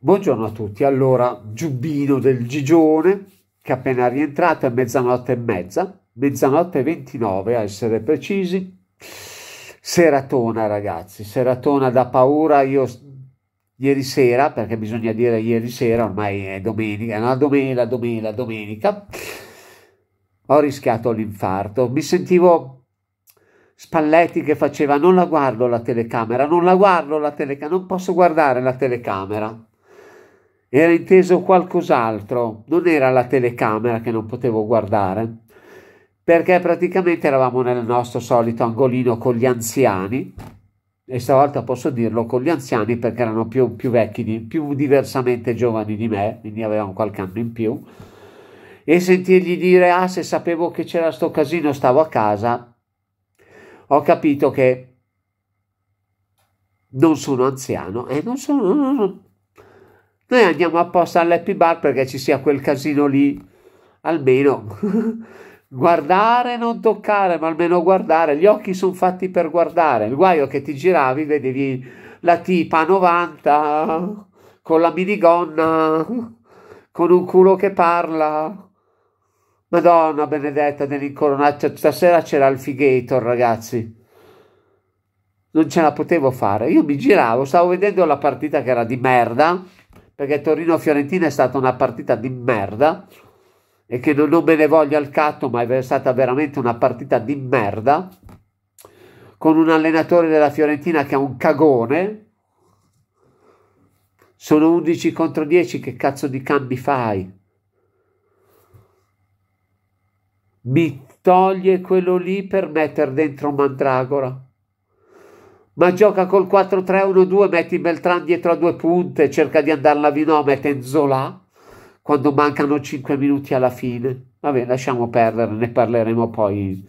Buongiorno a tutti, allora Giubbino del Gigione che appena rientrato è mezzanotte e mezza, mezzanotte e 29 a essere precisi, seratona ragazzi, seratona da paura, io ieri sera, perché bisogna dire ieri sera, ormai è domenica, è una domenica, domenica, domenica, ho rischiato l'infarto, mi sentivo Spalletti che faceva non la guardo la telecamera, non la guardo la telecamera, non posso guardare la telecamera, era inteso qualcos'altro, non era la telecamera che non potevo guardare, perché praticamente eravamo nel nostro solito angolino con gli anziani, e stavolta posso dirlo con gli anziani perché erano più, più vecchi, di, più diversamente giovani di me, quindi avevano qualche anno in più, e sentirgli dire, ah se sapevo che c'era sto casino stavo a casa, ho capito che non sono anziano e non sono... Noi andiamo apposta all'happy bar perché ci sia quel casino lì, almeno. guardare, non toccare, ma almeno guardare. Gli occhi sono fatti per guardare. Il guaio che ti giravi, vedevi la tipa 90 con la minigonna, con un culo che parla. Madonna benedetta dell'incoronata, cioè, stasera c'era il fighetor, ragazzi. Non ce la potevo fare. Io mi giravo, stavo vedendo la partita che era di merda perché Torino-Fiorentina è stata una partita di merda e che non, me ne voglio al catto, ma è stata veramente una partita di merda con un allenatore della Fiorentina che è un cagone. Sono 11 contro 10, che cazzo di cambi fai? Mi toglie quello lì per mettere dentro Mandragora ma gioca col 4-3-1-2, metti Beltran dietro a due punte, cerca di andarla Vino, mette Zola quando mancano 5 minuti alla fine. Vabbè, lasciamo perdere, ne parleremo poi.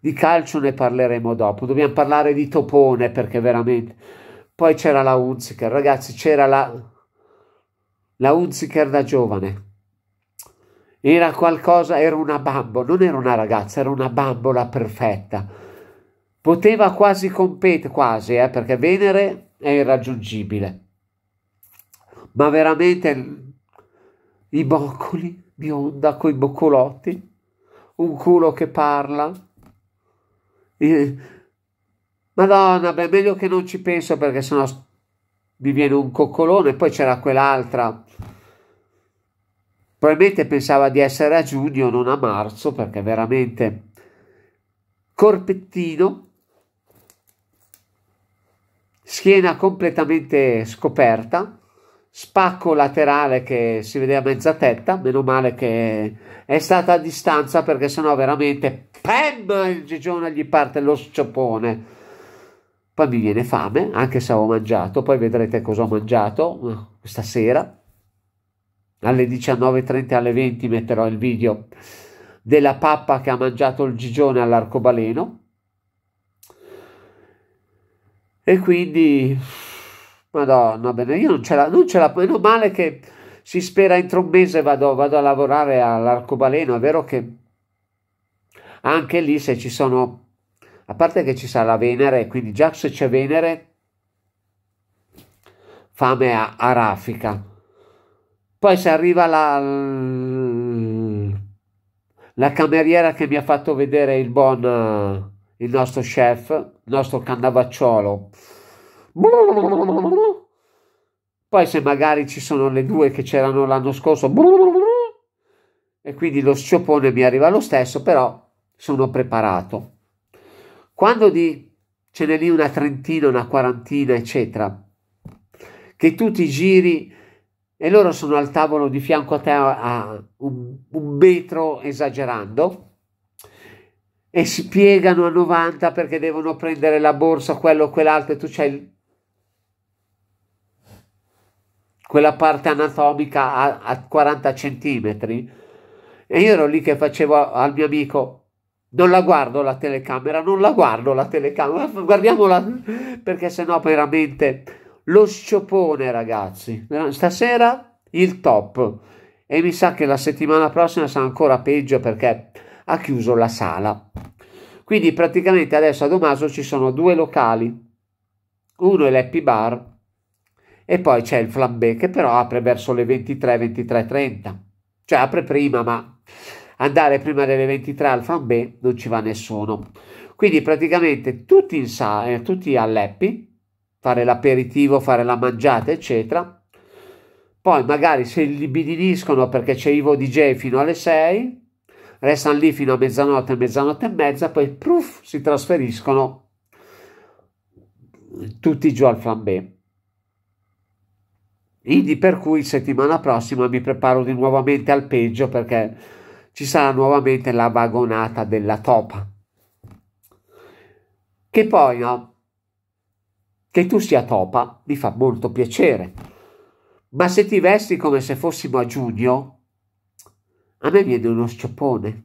Di calcio ne parleremo dopo. Dobbiamo parlare di Topone perché veramente. Poi c'era la Unziker, ragazzi, c'era la, la Unziker da giovane. Era qualcosa, era una bambola, non era una ragazza, era una bambola perfetta poteva quasi competere, quasi, eh, perché Venere è irraggiungibile. Ma veramente i boccoli bionda, onda con i boccolotti, un culo che parla. Eh, Madonna, beh, meglio che non ci penso perché sennò mi viene un coccolone. Poi c'era quell'altra. Probabilmente pensava di essere a giugno, non a marzo, perché veramente corpettino schiena completamente scoperta, spacco laterale che si vedeva mezza tetta, meno male che è stata a distanza perché sennò veramente PAM! Il gigione gli parte lo sciopone. Poi mi viene fame, anche se ho mangiato, poi vedrete cosa ho mangiato questa sera. Alle 19.30, alle 20 metterò il video della pappa che ha mangiato il gigione all'arcobaleno e quindi, madonna, bene, io non ce la, non ce la, meno male che si spera entro un mese vado, vado a lavorare all'arcobaleno, è vero che anche lì se ci sono, a parte che ci sarà Venere, quindi già se c'è Venere, fame a, a raffica. Poi se arriva la, la cameriera che mi ha fatto vedere il buon, il nostro chef, il nostro cannavacciolo. Poi se magari ci sono le due che c'erano l'anno scorso e quindi lo sciopone mi arriva lo stesso, però sono preparato. Quando di, ce n'è lì una trentina, una quarantina, eccetera, che tu ti giri e loro sono al tavolo di fianco a te a un, un metro esagerando, e spiegano a 90 perché devono prendere la borsa, quello o quell'altro, e tu c'hai quella parte anatomica a, a 40 centimetri. E io ero lì che facevo al mio amico, non la guardo la telecamera, non la guardo la telecamera, guardiamola perché sennò veramente lo sciopone ragazzi. Stasera il top e mi sa che la settimana prossima sarà ancora peggio perché ha chiuso la sala. Quindi praticamente adesso a Domaso ci sono due locali, uno è l'Happy Bar e poi c'è il Flambé che però apre verso le 23, 23, Cioè apre prima ma andare prima delle 23 al Flambé non ci va nessuno. Quindi praticamente tutti, in sa- eh, tutti all'Happy, fare l'aperitivo, fare la mangiata eccetera, poi magari se li bidiniscono perché c'è Ivo DJ fino alle 6 restano lì fino a mezzanotte, mezzanotte e mezza, poi pruf, si trasferiscono tutti giù al flambé. Quindi per cui settimana prossima mi preparo di nuovamente al peggio perché ci sarà nuovamente la vagonata della topa. Che poi no, che tu sia topa mi fa molto piacere, ma se ti vesti come se fossimo a giugno, a me viene uno sciappone.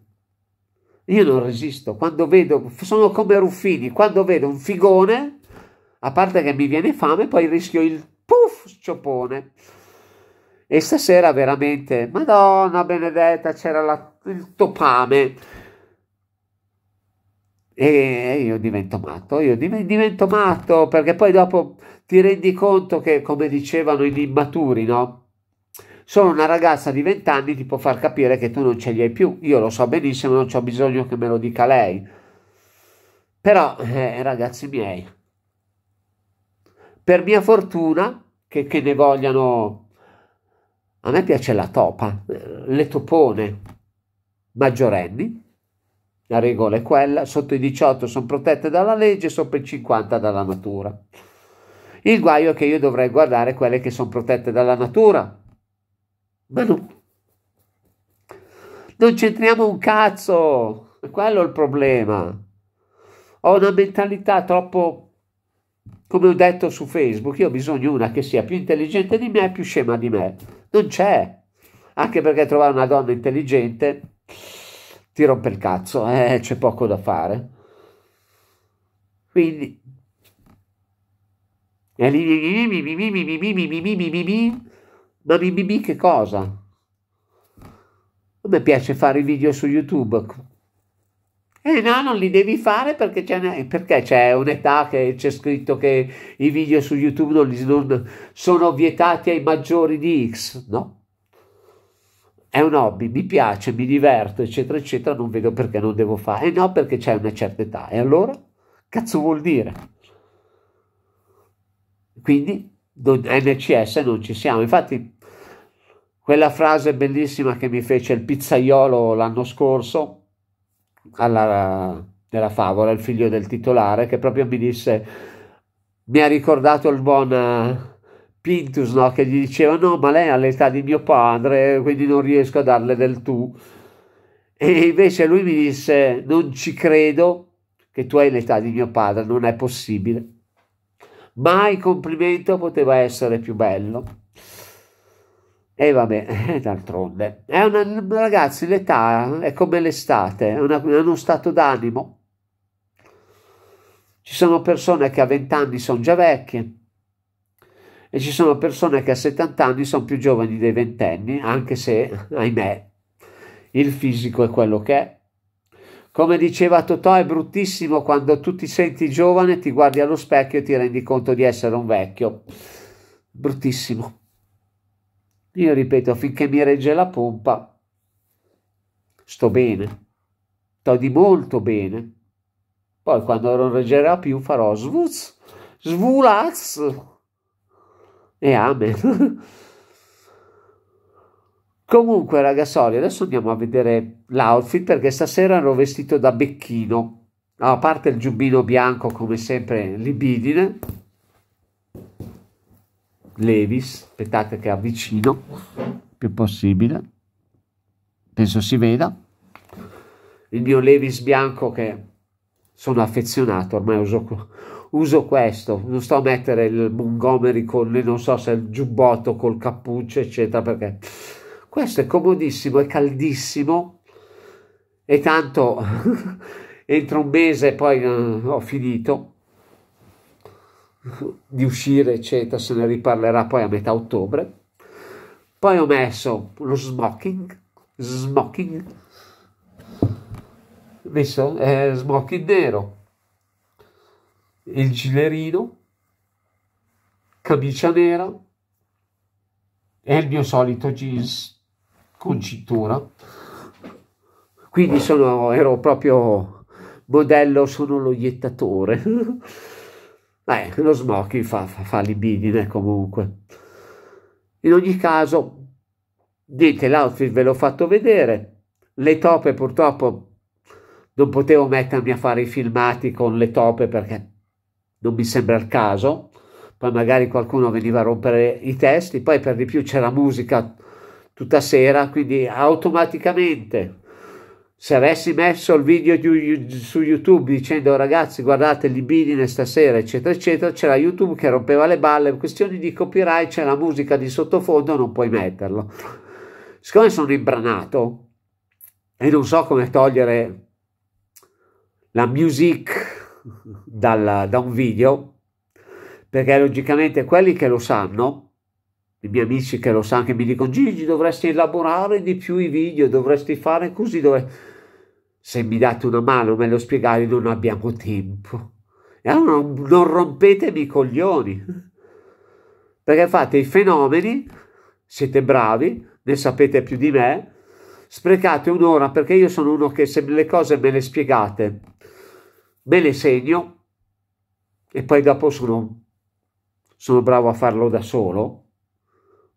Io non resisto, quando vedo, sono come Ruffini, quando vedo un figone, a parte che mi viene fame, poi rischio il puff sciappone. E stasera veramente, madonna benedetta, c'era il topame. E io divento matto, io divento matto, perché poi dopo ti rendi conto che, come dicevano gli immaturi, no? Solo una ragazza di 20 anni ti può far capire che tu non ce li hai più. Io lo so benissimo, non ho bisogno che me lo dica lei. Però, eh, ragazzi miei, per mia fortuna, che, che ne vogliano... A me piace la topa, eh, le topone maggiorenni, la regola è quella, sotto i 18 sono protette dalla legge, sopra i 50 dalla natura. Il guaio è che io dovrei guardare quelle che sono protette dalla natura, ma non, non c'entriamo un cazzo, quello è il problema. Ho una mentalità troppo, come ho detto su Facebook, io ho bisogno di una che sia più intelligente di me e più scema di me. Non c'è. Anche perché trovare una donna intelligente ti rompe il cazzo, eh, c'è poco da fare. Quindi... E Dori BB che cosa? A me piace fare i video su YouTube. Eh no, non li devi fare perché c'è, perché c'è un'età che c'è scritto che i video su YouTube non, li, non sono vietati ai maggiori di X, no? È un hobby, mi piace, mi diverto, eccetera, eccetera, non vedo perché non devo fare. Eh no, perché c'è una certa età. E allora? Cazzo vuol dire? Quindi NCS non ci siamo. Infatti quella frase bellissima che mi fece il pizzaiolo l'anno scorso alla, nella favola, il figlio del titolare, che proprio mi disse, mi ha ricordato il buon... Eh, Pintus no? che gli diceva no ma lei ha l'età di mio padre quindi non riesco a darle del tu e invece lui mi disse non ci credo che tu hai l'età di mio padre non è possibile mai complimento poteva essere più bello e vabbè, d'altronde. È una, ragazzi, l'età è come l'estate, è, una, è uno stato d'animo. Ci sono persone che a 20 anni sono già vecchie e ci sono persone che a 70 anni sono più giovani dei ventenni, anche se, ahimè, il fisico è quello che è. Come diceva Totò, è bruttissimo quando tu ti senti giovane, ti guardi allo specchio e ti rendi conto di essere un vecchio. Bruttissimo. Io ripeto, finché mi regge la pompa, sto bene, sto di molto bene. Poi quando non reggerà più farò svuz, svulaz e amen. Comunque ragazzoli, adesso andiamo a vedere l'outfit perché stasera ero vestito da becchino. A parte il giubbino bianco come sempre libidine, Levis, aspettate che avvicino più possibile, penso si veda, il mio Levis bianco che sono affezionato, ormai uso, uso questo, non sto a mettere il Montgomery con le, non so se il giubbotto col cappuccio eccetera perché questo è comodissimo, è caldissimo e tanto entro un mese poi uh, ho finito di uscire, eccetera, se ne riparlerà poi a metà ottobre. Poi ho messo lo smoking, smoking, messo eh, smoking nero, il gilerino, camicia nera e il mio solito jeans con cintura. Quindi sono, ero proprio modello, sono lo iettatore. Beh, lo smoking fa, fa, fa libidine comunque. In ogni caso, niente, l'outfit ve l'ho fatto vedere. Le tope purtroppo non potevo mettermi a fare i filmati con le tope perché non mi sembra il caso. Poi magari qualcuno veniva a rompere i testi, poi per di più c'era musica tutta sera, quindi automaticamente se avessi messo il video su YouTube dicendo ragazzi guardate libidine stasera eccetera eccetera c'era YouTube che rompeva le balle questioni di copyright c'è la musica di sottofondo non puoi metterlo siccome sono imbranato e non so come togliere la music dalla, da un video perché logicamente quelli che lo sanno i miei amici che lo sanno che mi dicono Gigi dovresti elaborare di più i video dovresti fare così dovresti se mi date una mano me lo spiegate, non abbiamo tempo. E allora non, non rompetemi i coglioni, perché fate i fenomeni, siete bravi, ne sapete più di me, sprecate un'ora perché io sono uno che se le cose me le spiegate, me le segno e poi dopo sono, sono bravo a farlo da solo,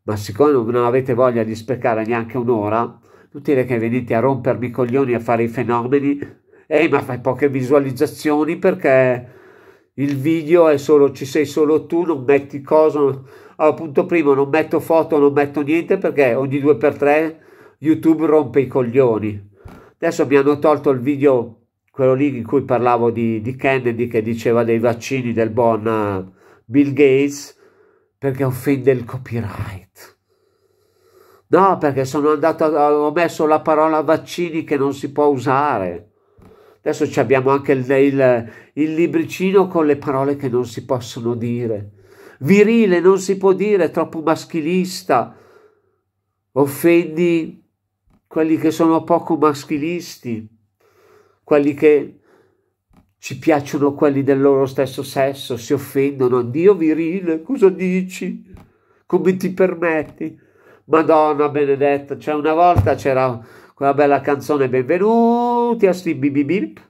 ma siccome non avete voglia di sprecare neanche un'ora, Inutile che venite a rompermi i coglioni a fare i fenomeni. Ehi, ma fai poche visualizzazioni perché il video è solo, ci sei solo tu, non metti cosa. Allora, punto primo, non metto foto, non metto niente perché ogni due per tre YouTube rompe i coglioni. Adesso mi hanno tolto il video, quello lì in cui parlavo di, di Kennedy che diceva dei vaccini del buon eh, Bill Gates, perché offende il copyright. No, perché sono andato, ho messo la parola vaccini che non si può usare. Adesso abbiamo anche il, il, il libricino con le parole che non si possono dire. Virile non si può dire, è troppo maschilista. Offendi quelli che sono poco maschilisti, quelli che ci piacciono quelli del loro stesso sesso, si offendono. Dio virile, cosa dici? Come ti permetti? Madonna benedetta, cioè una volta c'era quella bella canzone Benvenuti a sti bibibip,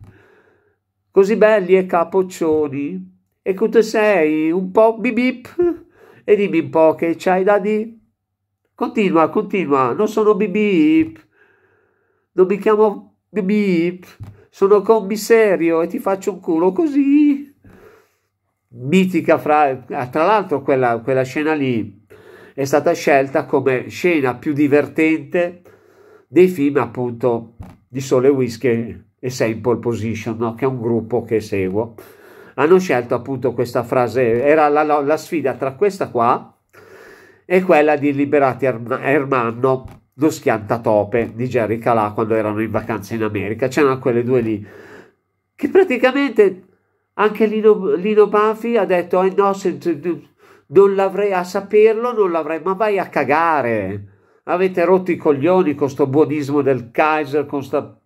così belli e capoccioni, e tu te sei un po' bibip, e dimmi un po' che c'hai da di. Continua, continua, non sono bibip, non mi chiamo bibip, sono commissario e ti faccio un culo così. Mitica fra... tra l'altro quella, quella scena lì è stata scelta come scena più divertente dei film appunto di Sole Whisky e Sample Position, no? che è un gruppo che seguo. Hanno scelto appunto questa frase, era la, la, la sfida tra questa qua e quella di Liberati Ermanno, lo schiantatope di Jerry Calà quando erano in vacanza in America. C'erano quelle due lì che praticamente anche Lino, Lino Banfi ha detto: eh no, know non l'avrei a saperlo, non l'avrei, ma vai a cagare. Avete rotto i coglioni con sto buonismo del Kaiser, con sta...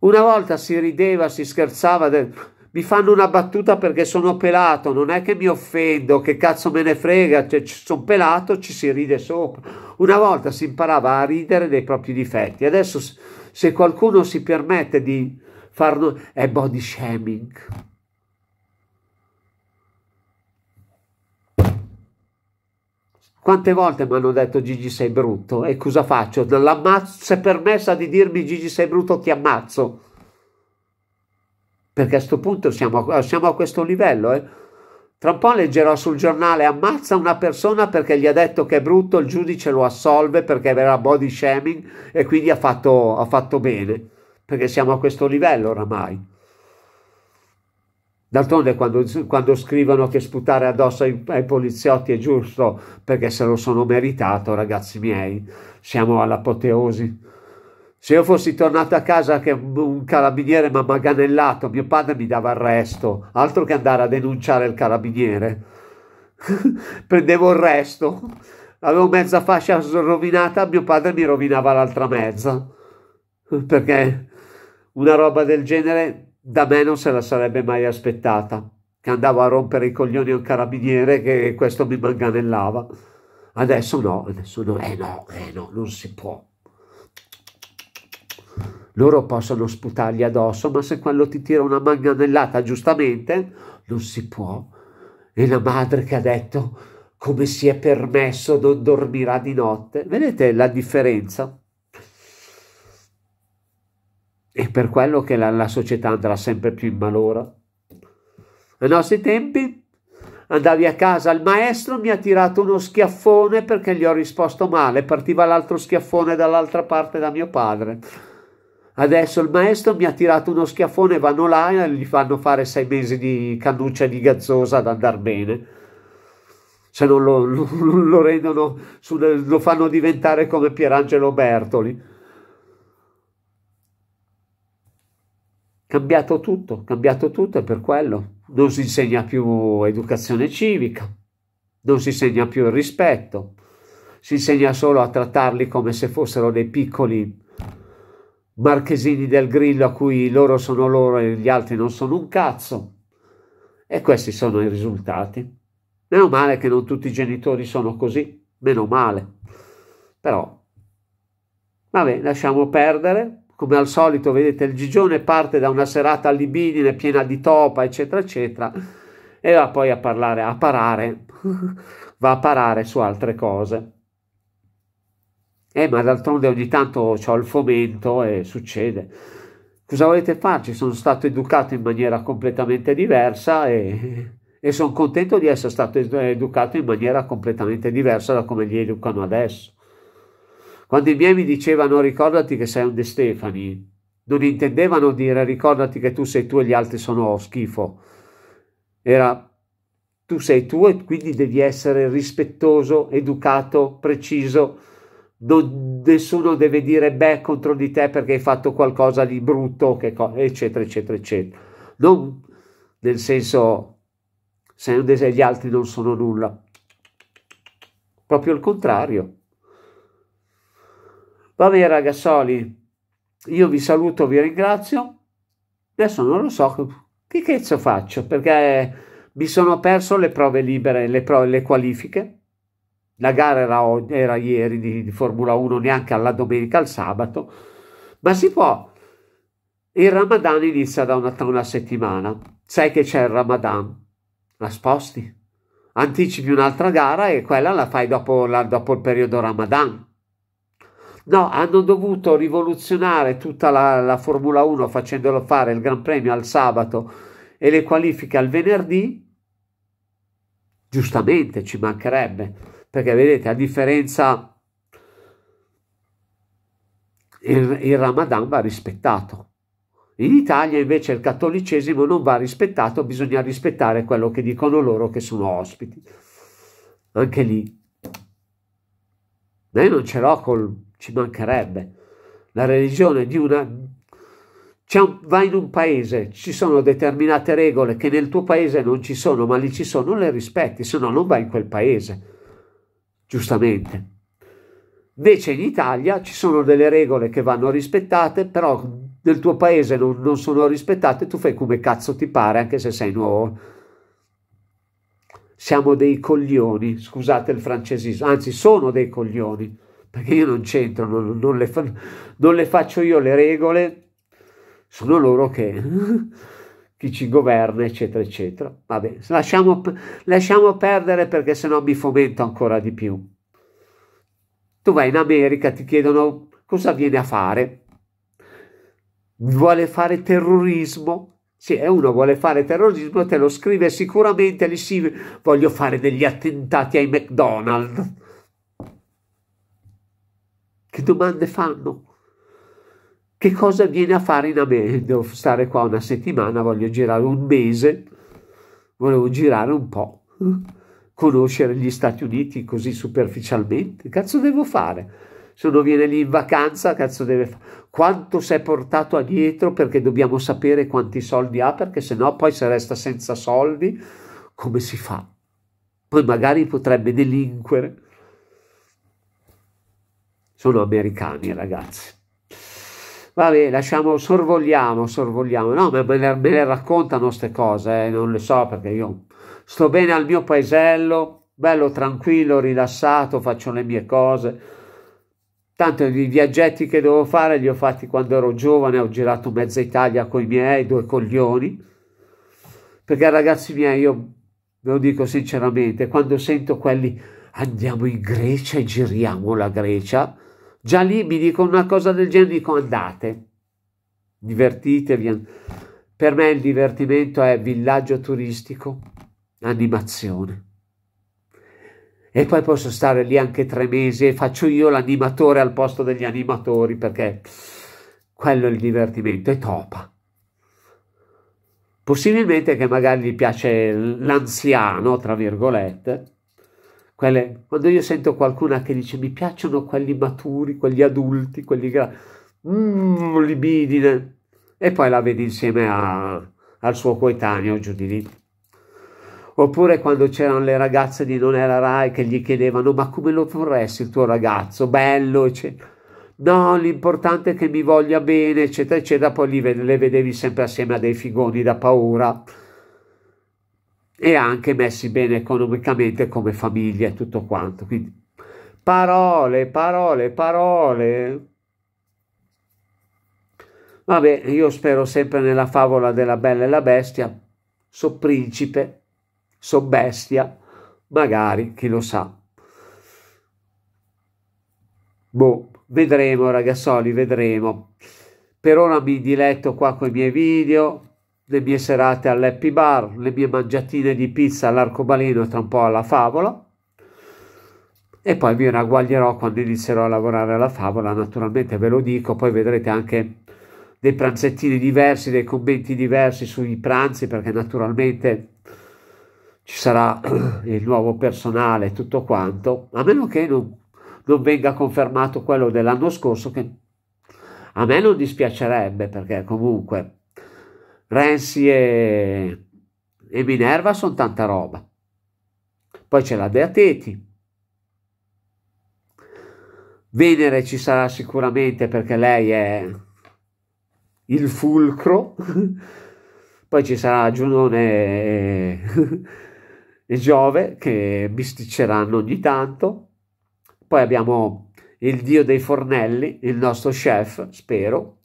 Una volta si rideva, si scherzava del... Mi fanno una battuta perché sono pelato, non è che mi offendo, che cazzo me ne frega, cioè, sono pelato, ci si ride sopra. Una volta si imparava a ridere dei propri difetti, adesso se qualcuno si permette di farlo è body shaming. Quante volte mi hanno detto Gigi sei brutto e cosa faccio? L'ammazzo, se permessa di dirmi Gigi sei brutto ti ammazzo. Perché a questo punto siamo, siamo a questo livello. Eh? Tra un po' leggerò sul giornale ammazza una persona perché gli ha detto che è brutto, il giudice lo assolve perché era body shaming e quindi ha fatto, ha fatto bene. Perché siamo a questo livello oramai. D'altronde quando, quando, scrivono che sputare addosso ai, ai, poliziotti è giusto perché se lo sono meritato, ragazzi miei, siamo all'apoteosi. Se io fossi tornato a casa che un carabiniere mi ha maganellato, mio padre mi dava arresto, altro che andare a denunciare il carabiniere. Prendevo il resto, avevo mezza fascia rovinata, mio padre mi rovinava l'altra mezza. Perché una roba del genere da me non se la sarebbe mai aspettata, che andavo a rompere i coglioni a un carabiniere che questo mi manganellava. Adesso no, adesso no, eh no, eh no, non si può. Loro possono sputargli addosso, ma se quello ti tira una manganellata giustamente, non si può. E la madre che ha detto come si è permesso non dormirà di notte. Vedete la differenza? È per quello che la, la società andrà sempre più in malora. Ai nostri tempi andavi a casa, il maestro mi ha tirato uno schiaffone perché gli ho risposto male, partiva l'altro schiaffone dall'altra parte da mio padre. Adesso il maestro mi ha tirato uno schiaffone, vanno là e gli fanno fare sei mesi di cannuccia di gazzosa ad andare bene. Se non lo, lo, lo rendono, lo fanno diventare come Pierangelo Bertoli. cambiato tutto, cambiato tutto è per quello. Non si insegna più educazione civica, non si insegna più il rispetto, si insegna solo a trattarli come se fossero dei piccoli marchesini del grillo a cui loro sono loro e gli altri non sono un cazzo. E questi sono i risultati. Meno male che non tutti i genitori sono così, meno male. Però, vabbè, lasciamo perdere come al solito, vedete, il Gigione parte da una serata libidine piena di topa, eccetera, eccetera, e va poi a parlare, a parare, va a parare su altre cose. Eh, ma d'altronde ogni tanto ho il fomento e succede. Cosa volete farci? Sono stato educato in maniera completamente diversa e, e sono contento di essere stato educato in maniera completamente diversa da come li educano adesso. Quando i miei mi dicevano ricordati che sei un De Stefani, non intendevano dire ricordati che tu sei tu e gli altri sono schifo. Era tu sei tu e quindi devi essere rispettoso, educato, preciso. Non, nessuno deve dire beh contro di te perché hai fatto qualcosa di brutto, che eccetera, eccetera, eccetera. Non nel senso se gli altri non sono nulla. Proprio il contrario. Va bene ragazzoli, io vi saluto, vi ringrazio. Adesso non lo so che cazzo faccio perché mi sono perso le prove libere, le, prove, le qualifiche. La gara era, era ieri di, di, Formula 1, neanche alla domenica, al sabato, ma si può. Il Ramadan inizia da una, una settimana. Sai che c'è il Ramadan, la sposti, anticipi un'altra gara e quella la fai dopo, la, dopo il periodo Ramadan No, hanno dovuto rivoluzionare tutta la, la Formula 1 facendolo fare il Gran Premio al sabato e le qualifiche al venerdì. Giustamente ci mancherebbe, perché vedete, a differenza il, il Ramadan va rispettato. In Italia invece il cattolicesimo non va rispettato, bisogna rispettare quello che dicono loro che sono ospiti. Anche lì. Io non ce l'ho col, ci mancherebbe. La religione di una... Un... vai in un paese, ci sono determinate regole che nel tuo paese non ci sono, ma lì ci sono, le rispetti, se no non vai in quel paese, giustamente. Invece in Italia ci sono delle regole che vanno rispettate, però nel tuo paese non, non sono rispettate, tu fai come cazzo ti pare, anche se sei nuovo siamo dei coglioni, scusate il francesismo, anzi sono dei coglioni perché io non c'entro, non, non, le fa, non, le faccio io le regole, sono loro che, chi ci governa, eccetera, eccetera. Vabbè, lasciamo, lasciamo perdere perché sennò mi fomento ancora di più. Tu vai in America, ti chiedono cosa viene a fare. Vuole fare terrorismo? Sì, uno vuole fare terrorismo, te lo scrive sicuramente lì sì, voglio fare degli attentati ai McDonald's domande fanno? Che cosa viene a fare in America? Devo stare qua una settimana, voglio girare un mese, volevo girare un po', conoscere gli Stati Uniti così superficialmente. Cazzo devo fare? se uno viene lì in vacanza, cazzo deve fare. Quanto si è portato dietro perché dobbiamo sapere quanti soldi ha, perché se no poi se resta senza soldi, come si fa? Poi magari potrebbe delinquere sono americani ragazzi. Vabbè, lasciamo, sorvogliamo, sorvogliamo. No, ma me le, me le raccontano queste cose, eh? non le so perché io sto bene al mio paesello, bello tranquillo, rilassato, faccio le mie cose. Tanto i viaggetti che devo fare li ho fatti quando ero giovane, ho girato mezza Italia con i miei due coglioni. Perché ragazzi miei, io ve lo dico sinceramente, quando sento quelli andiamo in Grecia e giriamo la Grecia, Già lì mi dicono una cosa del genere, dico andate, divertitevi. Per me il divertimento è villaggio turistico, animazione. E poi posso stare lì anche tre mesi e faccio io l'animatore al posto degli animatori perché quello è il divertimento, è topa. Possibilmente che magari gli piace l'anziano, tra virgolette, quelle, quando io sento qualcuna che dice mi piacciono quelli maturi, quelli adulti, quelli grandi, mmm, libidine, e poi la vedi insieme a, al suo coetaneo giù di lì. Oppure quando c'erano le ragazze di Non era Rai che gli chiedevano ma come lo vorresti il tuo ragazzo, bello, eccetera. No, l'importante è che mi voglia bene, eccetera, eccetera. Poi li, le vedevi sempre assieme a dei figoni da paura e anche messi bene economicamente come famiglia e tutto quanto. Quindi parole, parole, parole. Vabbè, io spero sempre nella favola della bella e la bestia, so principe, so bestia, magari, chi lo sa. Boh, vedremo ragazzoli, vedremo. Per ora mi diletto qua con i miei video, le mie serate all'happy bar, le mie mangiatine di pizza all'arcobaleno tra un po' alla favola e poi vi ragguaglierò quando inizierò a lavorare alla favola, naturalmente ve lo dico, poi vedrete anche dei pranzettini diversi, dei commenti diversi sui pranzi perché naturalmente ci sarà il nuovo personale e tutto quanto, a meno che non, non venga confermato quello dell'anno scorso che a me non dispiacerebbe perché comunque Renzi e, e Minerva sono tanta roba. Poi c'è la Dea Teti. Venere ci sarà sicuramente perché lei è il fulcro. Poi ci sarà Giunone e, e Giove che bisticceranno ogni tanto. Poi abbiamo il dio dei fornelli, il nostro chef, spero,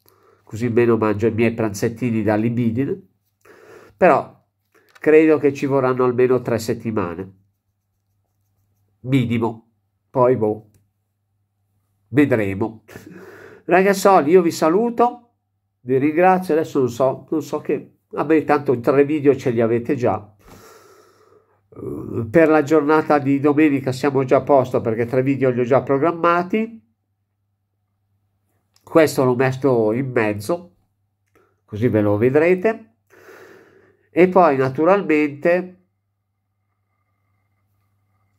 così meno mangio i miei pranzettini da libidine, però credo che ci vorranno almeno tre settimane, minimo, poi boh, vedremo. Ragazzoli, io vi saluto, vi ringrazio, adesso non so, non so che, vabbè tanto tre video ce li avete già, per la giornata di domenica siamo già a posto perché tre video li ho già programmati questo l'ho messo in mezzo così ve lo vedrete e poi naturalmente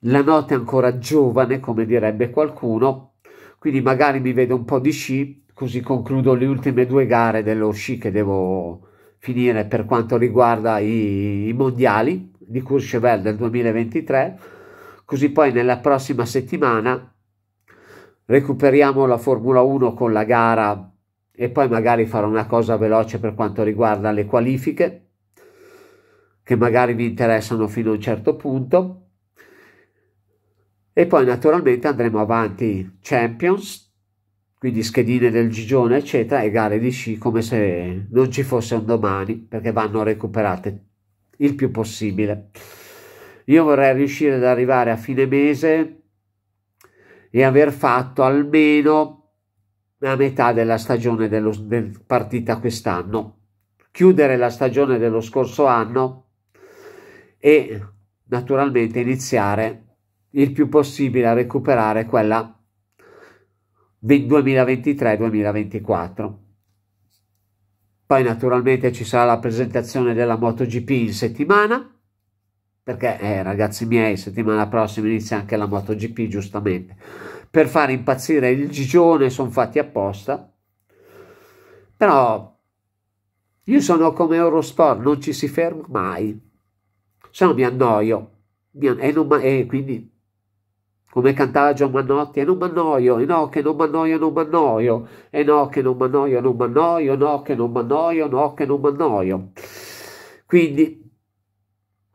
la notte è ancora giovane come direbbe qualcuno quindi magari mi vedo un po' di sci così concludo le ultime due gare dello sci che devo finire per quanto riguarda i, i mondiali di Courchevel del 2023 così poi nella prossima settimana recuperiamo la Formula 1 con la gara e poi magari farò una cosa veloce per quanto riguarda le qualifiche che magari mi interessano fino a un certo punto e poi naturalmente andremo avanti Champions quindi schedine del Gigione eccetera e gare di sci come se non ci fosse un domani perché vanno recuperate il più possibile io vorrei riuscire ad arrivare a fine mese e aver fatto almeno la metà della stagione dello, del partita quest'anno, chiudere la stagione dello scorso anno e naturalmente iniziare il più possibile a recuperare quella 2023-2024. Poi naturalmente ci sarà la presentazione della MotoGP in settimana perché eh, ragazzi miei settimana prossima inizia anche la MotoGP giustamente per far impazzire il gigione sono fatti apposta però io sono come Eurosport non ci si ferma mai se no mi annoio mi an e, non, e quindi come cantava John Mannotti, e non mi annoio, e no che non mi annoio, non mi annoio, e no che non mi annoio, non mi annoio, no che non mi annoio, no che non mi annoio. Quindi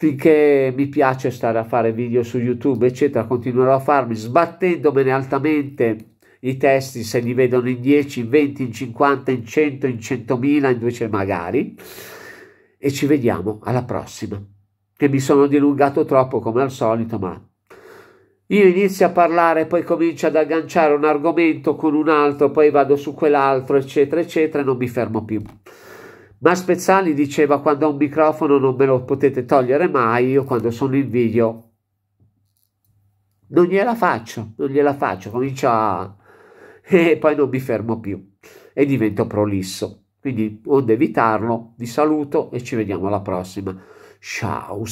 finché mi piace stare a fare video su YouTube, eccetera, continuerò a farmi sbattendomene altamente i testi se li vedono in 10, in 20, in 50, in 100, in 100.000, invece magari. E ci vediamo alla prossima. Che mi sono dilungato troppo come al solito, ma io inizio a parlare, poi comincio ad agganciare un argomento con un altro, poi vado su quell'altro, eccetera, eccetera, e non mi fermo più. Ma Spezzali diceva quando ho un microfono non me lo potete togliere mai, io quando sono in video non gliela faccio, non gliela faccio, comincio a... e poi non mi fermo più e divento prolisso. Quindi, onde evitarlo, vi saluto e ci vediamo alla prossima. Ciao!